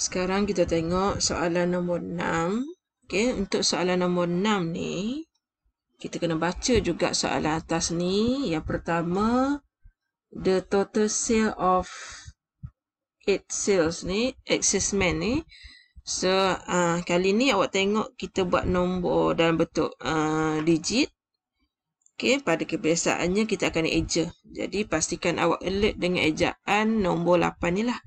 Sekarang kita tengok soalan nombor 6. Okey, untuk soalan nombor 6 ni kita kena baca juga soalan atas ni. Yang pertama the total sale of eight sales ni, assessment ni. So, uh, kali ni awak tengok kita buat nombor dalam bentuk uh, digit. Okey, pada kebiasaannya kita akan eja. Jadi pastikan awak alert dengan ejaan nombor 8 ni lah.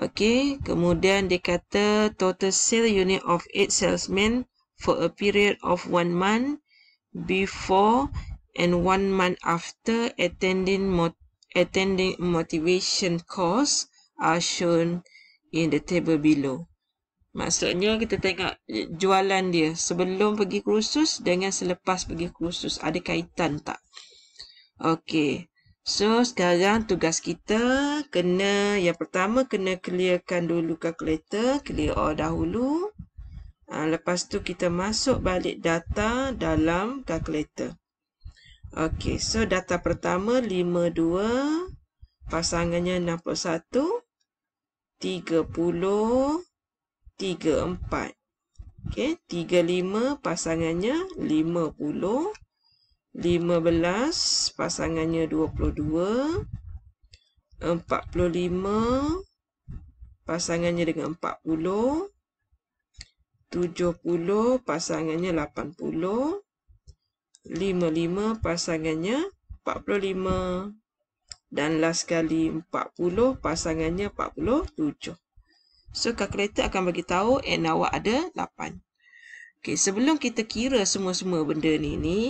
Okay, kemudian dia kata total sale unit of 8 salesmen for a period of 1 month before and 1 month after attending mot attending motivation course are shown in the table below. Maksudnya kita tengok jualan dia sebelum pergi kursus dengan selepas pergi kursus ada kaitan tak? Okay. So sekarang tugas kita kena yang pertama kena clearkan dulu kalkulator clear all dahulu. Ha, lepas tu kita masuk balik data dalam kalkulator. Okey, so data pertama 52 pasangannya 61 30 34. Okey, 35 pasangannya 50 15 pasangannya 22 45 pasangannya dengan 40 70 pasangannya 80 55 pasangannya 45 dan last kali 40 pasangannya 47 so calculator akan bagi tahu n awak ada 8 Okay, sebelum kita kira semua-semua benda ni ni,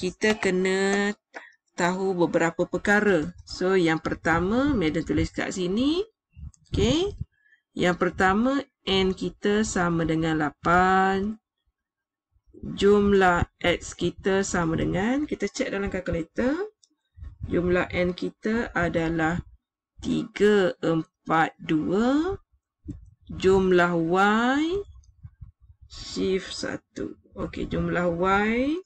kita kena tahu beberapa perkara. So yang pertama, Madam tulis kat sini. okay? Yang pertama, N kita sama dengan 8. Jumlah X kita sama dengan, kita cek dalam kalkulator. Jumlah N kita adalah 3, 4, 2. Jumlah Y Shift 1. Okey, jumlah Y.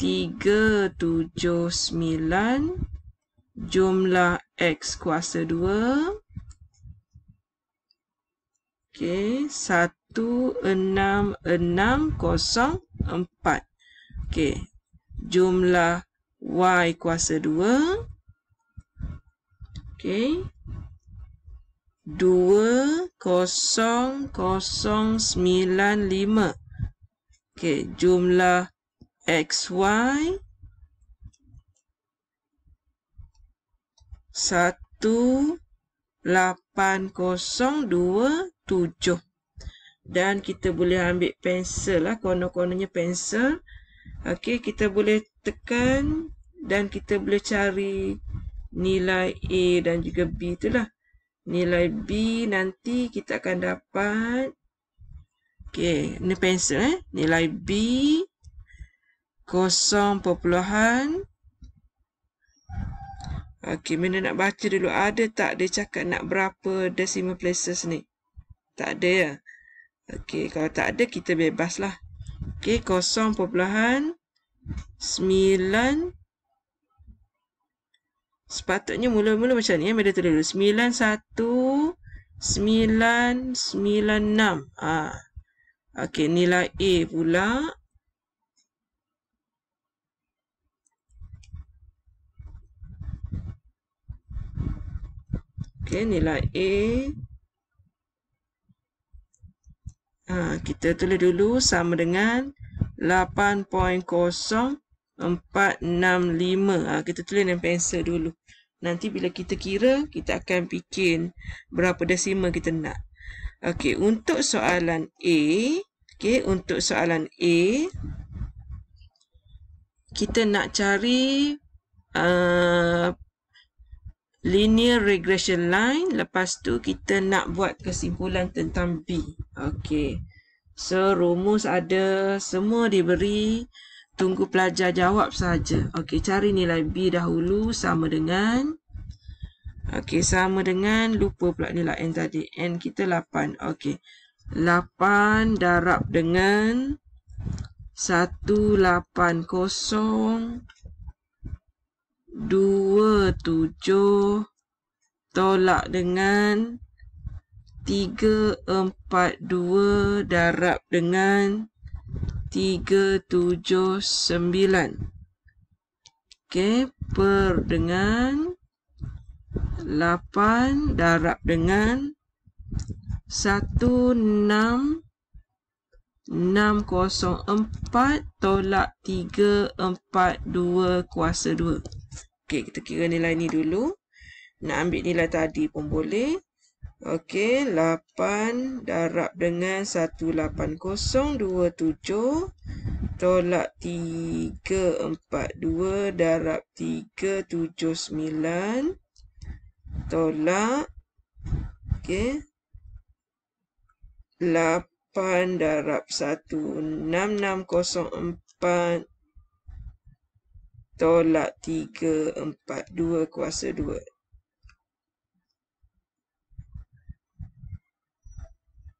379. Jumlah X kuasa 2. Okey, 16604. Okey, jumlah Y kuasa 2. Okey, 2095. Okey, jumlah xy 18027. Dan kita boleh ambil pensel lah, konon kononya pensel. Okey, kita boleh tekan dan kita boleh cari nilai A dan juga B itulah nilai B nanti kita akan dapat okey ni pensel eh nilai B 0. okey mana nak baca dulu ada tak dia cakap nak berapa decimal places ni tak ada ya okey kalau tak ada kita bebaslah okey 0. 9 Sepatutnya mula-mula macam ni. Eh? Benda tu dulu. 9, 1, 9, 9, 6. Ha. Okey, nilai A pula. Okey, nilai A. Ha, kita tulis dulu sama dengan 8.0 4, 6, 5 ha, Kita tulis dengan pensel dulu Nanti bila kita kira Kita akan bikin berapa desimal kita nak Okey, untuk soalan A Okey, untuk soalan A Kita nak cari uh, Linear regression line Lepas tu kita nak buat kesimpulan tentang B Okey So, rumus ada Semua diberi Tunggu pelajar jawab saja. Okey, cari nilai B dahulu sama dengan Okey, sama dengan lupa pula nilai N tadi. N kita 8. Okey. 8 darab dengan 180 27 tolak dengan 342 darab dengan tiga tujuh sembilan. Okay, per dengan lapan darab dengan satu enam enam kosong empat tolak tiga empat dua kuasa dua. Okay, kita kira nilai ni dulu. Nak ambil nilai tadi pun boleh. Okey, 8 darab dengan 18027 tolak 342 darab 379 tolak okey 8 darab 16604 tolak 342 kuasa 2.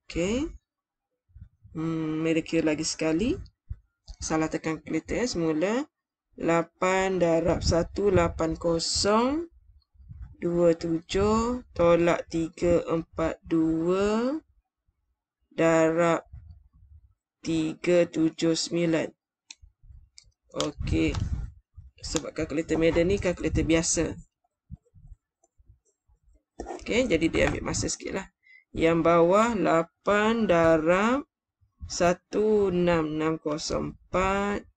Okey. Hmm, molekul lagi sekali. Salah tekan kalkulator semula. 8 darab 1, 8, kosong 2, 7, tolak 3, 4, 2, darab 3, 7, 9. Okey. Sebab kalkulator medan ni kalkulator biasa. Okey, jadi dia ambil masa sikit lah yang bawah 8 darab 16604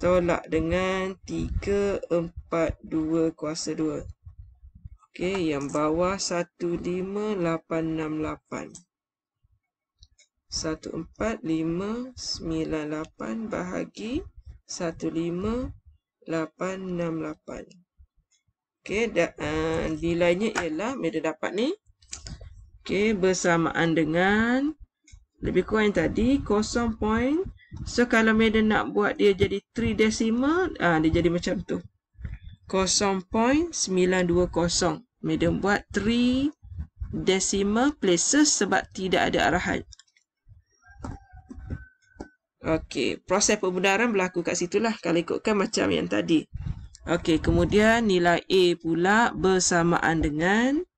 tolak dengan 342 kuasa 2. Okey, yang bawah 15868. 14598 bahagi 15868. Okey, dan uh, ah, nilainya ialah, mereka dapat ni, 1.5. Okey, bersamaan dengan lebih kurang tadi, 0. So, kalau Madden nak buat dia jadi 3 decimal, ah dia jadi macam tu. 0.920. Madden buat 3 decimal places sebab tidak ada arahan. Okey, proses pembenaran berlaku kat situlah kalau ikutkan macam yang tadi. Okey, kemudian nilai A pula bersamaan dengan 0.9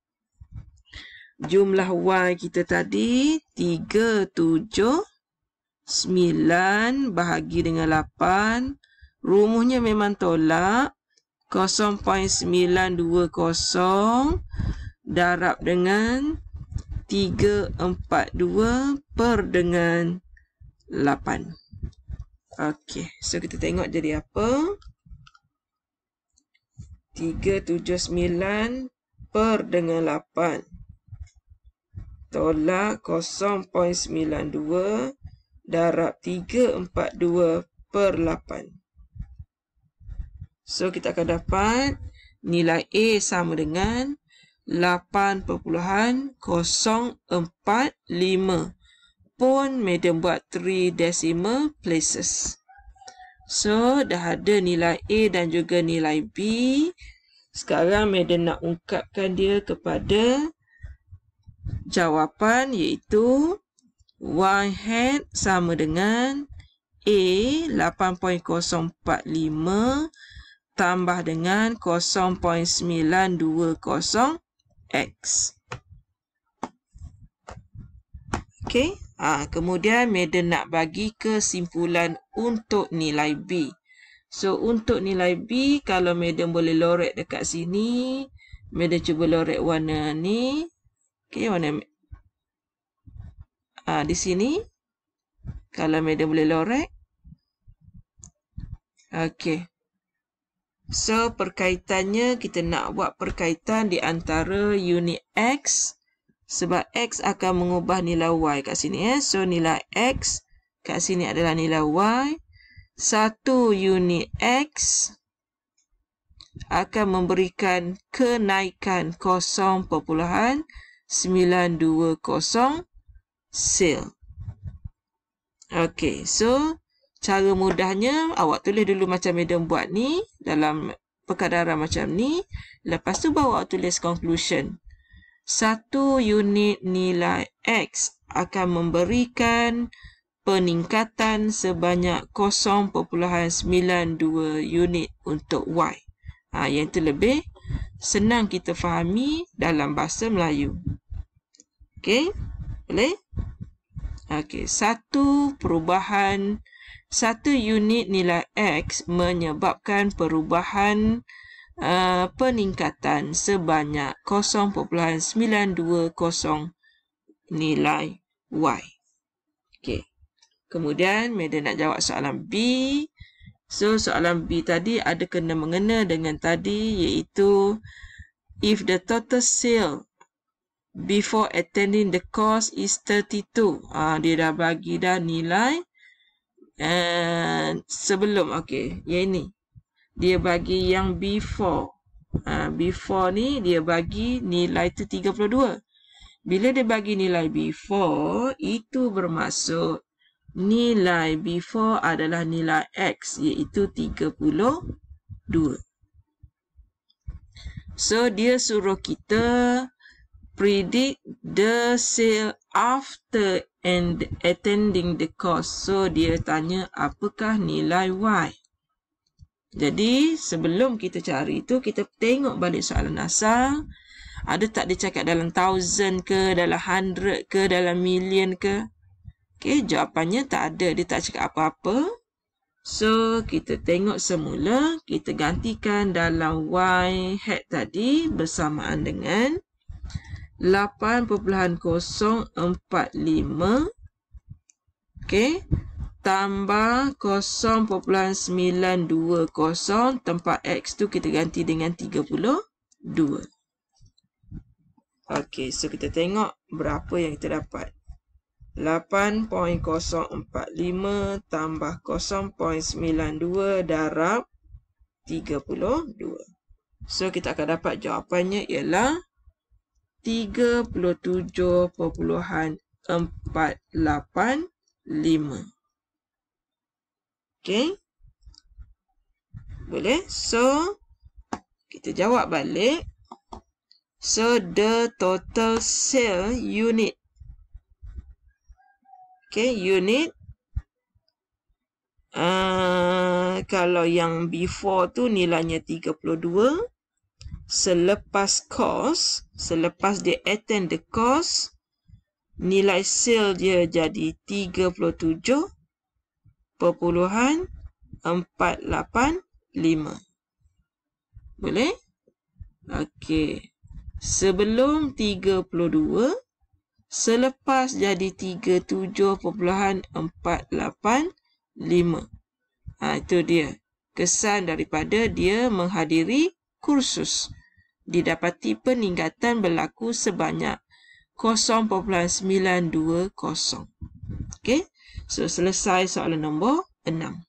jumlah Y kita tadi 3, 7, 9 bahagi dengan 8. Rumuhnya memang tolak. 0.920 darab dengan 342 per dengan 8. Okey, so kita tengok jadi apa. 379 per dengan 8 tolak 0.92 darab 342 per 8. So kita akan dapat nilai A sama dengan 8.045 pun medium buat 3 decimal places. So, dah ada nilai A dan juga nilai B. Sekarang, Madden nak ungkapkan dia kepada Jawapan iaitu Y hat sama dengan A 8.045 tambah dengan 0.920X. Okey. Ha, kemudian Madden nak bagi kesimpulan untuk nilai B. So untuk nilai B kalau Madden boleh lorek dekat sini. Madden cuba lorek warna ni. Okey, warna ha, ah, di sini kalau media boleh lorek. Okey. So, perkaitannya kita nak buat perkaitan di antara unit X sebab X akan mengubah nilai Y kat sini. Eh. So, nilai X kat sini adalah nilai Y. Satu unit X akan memberikan kenaikan kosong perpuluhan 9920 sale. Okey, so cara mudahnya awak tulis dulu macam madam buat ni dalam perkadaran macam ni. Lepas tu bawa tulis conclusion. Satu unit nilai X akan memberikan peningkatan sebanyak 0.92 unit untuk Y. Ha, yang itu lebih senang kita fahami dalam bahasa Melayu. Okey? Boleh? Okey, satu perubahan satu unit nilai X menyebabkan perubahan uh, peningkatan sebanyak 0.920 nilai Y. Okey. Kemudian, Medan nak jawab soalan B. So soalan B tadi ada kena mengena dengan tadi iaitu if the total sale before attending the course is 32. Ah dia dah bagi dah nilai and sebelum okay ya ini. Dia bagi yang before. Ha, before ni dia bagi nilai tu 32. Bila dia bagi nilai before, itu bermaksud nilai before adalah nilai x iaitu 32. So dia suruh kita predict the sale after and attending the cost. So dia tanya apakah nilai y. Jadi sebelum kita cari itu kita tengok balik soalan asal. Ada tak dia cakap dalam thousand ke, dalam hundred ke, dalam million ke? Okay, jawapannya tak ada. Dia tak cakap apa-apa. So, kita tengok semula. Kita gantikan dalam Y hat tadi bersamaan dengan 8.045. Okay. Tambah 0.920. Tempat X tu kita ganti dengan 32. Okay, so kita tengok berapa yang kita dapat. 8.045 tambah 0.92 darab 32. So kita akan dapat jawapannya ialah 37.485. Okay. Boleh? So, kita jawab balik. So, the total sale unit Okay, unit. Uh, kalau yang before tu nilainya 32 selepas course selepas dia attend the course nilai sale dia jadi lima. boleh? ok sebelum tiga puluh dua selepas jadi 37.485. Ha, itu dia. Kesan daripada dia menghadiri kursus. Didapati peningkatan berlaku sebanyak 0.920. Okey. So, selesai soalan nombor 6.